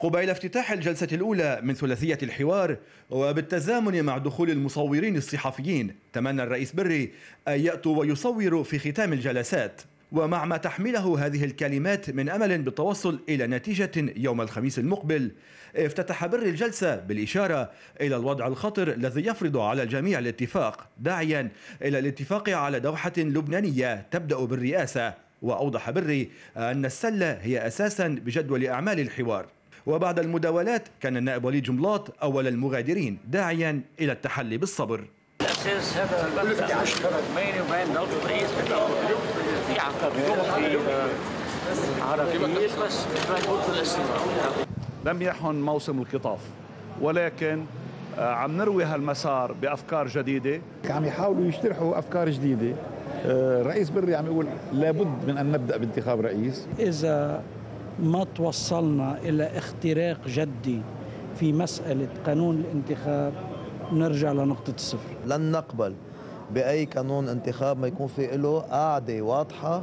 قبيل افتتاح الجلسة الأولى من ثلاثية الحوار وبالتزامن مع دخول المصورين الصحفيين تمنى الرئيس بري أن يأتوا ويصوروا في ختام الجلسات ومع ما تحمله هذه الكلمات من امل بالتوصل الى نتيجه يوم الخميس المقبل افتتح بر الجلسه بالاشاره الى الوضع الخطر الذي يفرض على الجميع الاتفاق داعيا الى الاتفاق على دوحه لبنانيه تبدا بالرئاسه واوضح بري ان السله هي اساسا بجدول اعمال الحوار وبعد المداولات كان النائب وليد جملاط أول المغادرين داعيا إلى التحلي بالصبر هذا بيني وبين الرئيس في في بس لم يحن موسم القطاف ولكن آه، عم نروي هالمسار بافكار جديده عم يحاولوا يشترحوا افكار جديده آه، رئيس بري عم يقول لابد من ان نبدا بانتخاب رئيس اذا ما توصلنا إلى اختراق جدي في مسألة قانون الانتخاب نرجع لنقطة الصفر لن نقبل بأي قانون انتخاب ما يكون في له قاعدة واضحة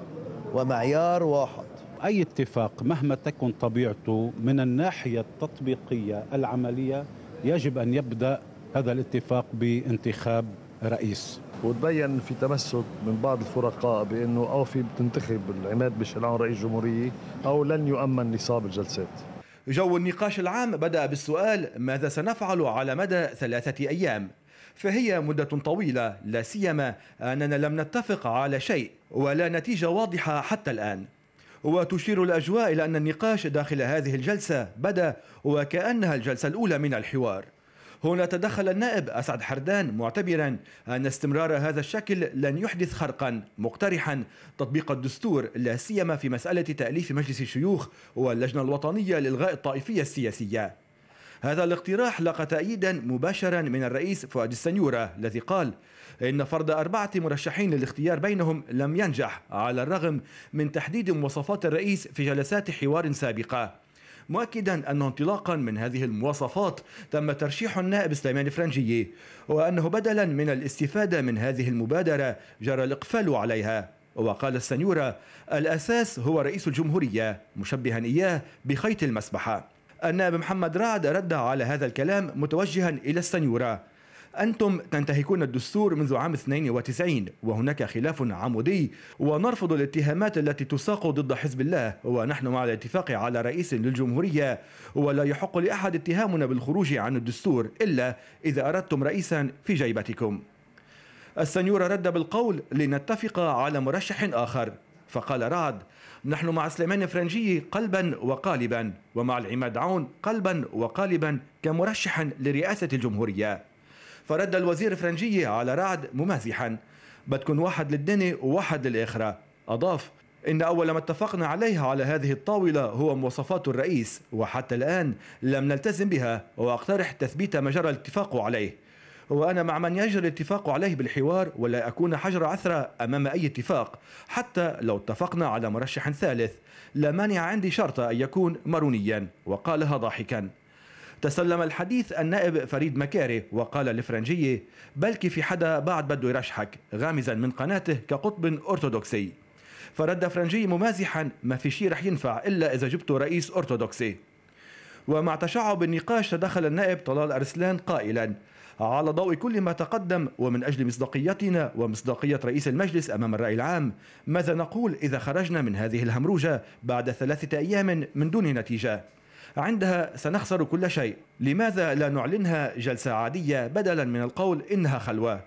ومعيار واحد أي اتفاق مهما تكن طبيعته من الناحية التطبيقية العملية يجب أن يبدأ هذا الاتفاق بانتخاب رئيس وتبين في تمسك من بعض الفرقاء بانه او في بتنتخب العماد بشلعون رئيس جمهوريه او لن يؤمن نصاب الجلسات جو النقاش العام بدأ بالسؤال ماذا سنفعل على مدى ثلاثة أيام فهي مدة طويلة لا سيما أننا لم نتفق على شيء ولا نتيجة واضحة حتى الآن وتشير الأجواء إلى أن النقاش داخل هذه الجلسة بدأ وكأنها الجلسة الأولى من الحوار هنا تدخل النائب أسعد حردان معتبرا أن استمرار هذا الشكل لن يحدث خرقا مقترحا تطبيق الدستور لا سيما في مسألة تأليف مجلس الشيوخ واللجنة الوطنية لإلغاء الطائفية السياسية هذا الاقتراح لقى تأييدا مباشرا من الرئيس فؤاد السنيورة الذي قال إن فرض أربعة مرشحين للاختيار بينهم لم ينجح على الرغم من تحديد مواصفات الرئيس في جلسات حوار سابقة مؤكدا أن انطلاقا من هذه المواصفات تم ترشيح النائب سليمان فرنجي وأنه بدلا من الاستفادة من هذه المبادرة جرى الإقفال عليها وقال السنيورة الأساس هو رئيس الجمهورية مشبها إياه بخيط المسبحة النائب محمد رعد رد على هذا الكلام متوجها إلى السنيورة أنتم تنتهكون الدستور منذ عام 92 وهناك خلاف عمودي ونرفض الاتهامات التي تساق ضد حزب الله ونحن مع الاتفاق على رئيس للجمهورية ولا يحق لأحد اتهامنا بالخروج عن الدستور إلا إذا أردتم رئيسا في جيبتكم السنيورة رد بالقول لنتفق على مرشح آخر فقال رعد نحن مع سليمان فرنجي قلبا وقالبا ومع العماد عون قلبا وقالبا كمرشح لرئاسة الجمهورية فرد الوزير فرنجية على رعد ممازحا بدكن واحد للدني وواحد للآخرة أضاف إن أول ما اتفقنا عليها على هذه الطاولة هو مواصفات الرئيس وحتى الآن لم نلتزم بها وأقترح تثبيت ما جرى الاتفاق عليه وأنا مع من يجري الاتفاق عليه بالحوار ولا أكون حجر عثرة أمام أي اتفاق حتى لو اتفقنا على مرشح ثالث لا مانع عندي شرط أن يكون مارونيا وقالها ضاحكا تسلم الحديث النائب فريد مكاري وقال لفرنجية بلكي في حدا بعد بده يرشحك غامزا من قناته كقطب أرثوذكسي فرد فرنجي ممازحا ما في شيء رح ينفع إلا إذا جبته رئيس أرثوذكسي ومع تشعب النقاش تدخل النائب طلال أرسلان قائلا على ضوء كل ما تقدم ومن أجل مصداقيتنا ومصداقية رئيس المجلس أمام الرأي العام ماذا نقول إذا خرجنا من هذه الهمروجة بعد ثلاثة أيام من دون نتيجة عندها سنخسر كل شيء لماذا لا نعلنها جلسة عادية بدلا من القول إنها خلوة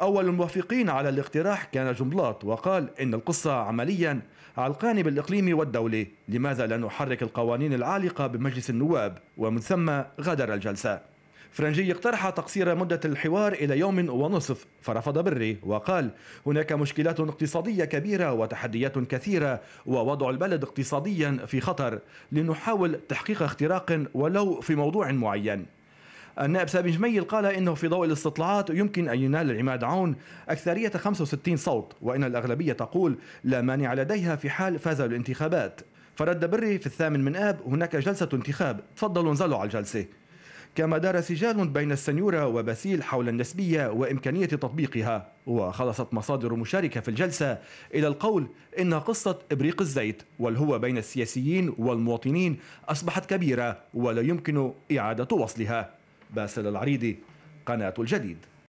أول الموافقين على الاقتراح كان جنبلاط وقال إن القصة عمليا علقان بالإقليم والدولي لماذا لا نحرك القوانين العالقة بمجلس النواب ومن ثم غادر الجلسة فرنجي اقترح تقصير مدة الحوار إلى يوم ونصف فرفض بري وقال هناك مشكلات اقتصادية كبيرة وتحديات كثيرة ووضع البلد اقتصاديا في خطر لنحاول تحقيق اختراق ولو في موضوع معين النائب سامي جميل قال انه في ضوء الاستطلاعات يمكن ان ينال العماد عون اكثريه 65 صوت وان الاغلبيه تقول لا مانع لديها في حال فاز الانتخابات فرد بري في الثامن من اب هناك جلسه انتخاب تفضلوا انزلوا على الجلسه كما دار سجال بين السنيورة وباسيل حول النسبية وإمكانية تطبيقها وخلصت مصادر مشاركة في الجلسة إلى القول إن قصة إبريق الزيت والهو بين السياسيين والمواطنين أصبحت كبيرة ولا يمكن إعادة وصلها باسل العريدي قناة الجديد